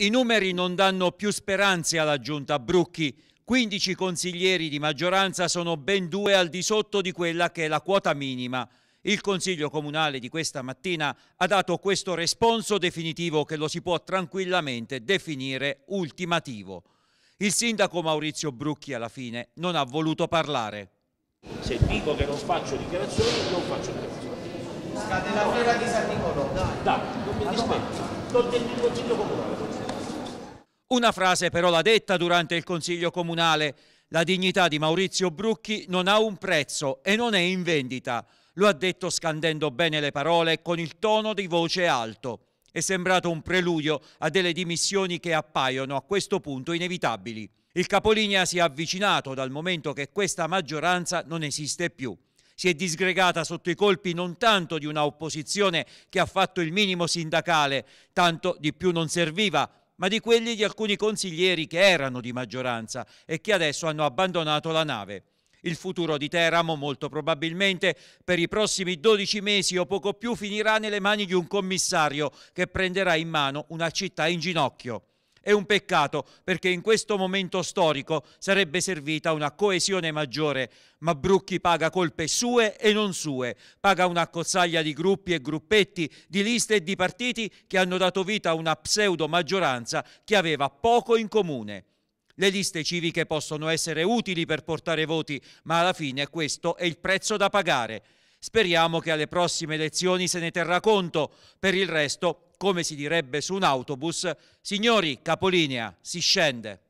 I numeri non danno più speranze alla giunta Brucchi. 15 consiglieri di maggioranza sono ben due al di sotto di quella che è la quota minima. Il Consiglio Comunale di questa mattina ha dato questo responso definitivo che lo si può tranquillamente definire ultimativo. Il sindaco Maurizio Brucchi alla fine non ha voluto parlare. Se dico che non faccio dichiarazioni, non faccio dichiarazioni. Scade la fiera di San Nicolò. Dai, non mi dispiace. Non del Consiglio Comunale. Una frase però l'ha detta durante il Consiglio Comunale. La dignità di Maurizio Brucchi non ha un prezzo e non è in vendita. Lo ha detto scandendo bene le parole con il tono di voce alto. È sembrato un preludio a delle dimissioni che appaiono a questo punto inevitabili. Il capolinea si è avvicinato dal momento che questa maggioranza non esiste più. Si è disgregata sotto i colpi non tanto di una opposizione che ha fatto il minimo sindacale, tanto di più non serviva, ma di quelli di alcuni consiglieri che erano di maggioranza e che adesso hanno abbandonato la nave. Il futuro di Teramo molto probabilmente per i prossimi 12 mesi o poco più finirà nelle mani di un commissario che prenderà in mano una città in ginocchio. È un peccato perché in questo momento storico sarebbe servita una coesione maggiore, ma Brucchi paga colpe sue e non sue, paga un'accozzaglia di gruppi e gruppetti, di liste e di partiti che hanno dato vita a una pseudo maggioranza che aveva poco in comune. Le liste civiche possono essere utili per portare voti, ma alla fine questo è il prezzo da pagare. Speriamo che alle prossime elezioni se ne terrà conto, per il resto come si direbbe su un autobus. Signori, capolinea, si scende.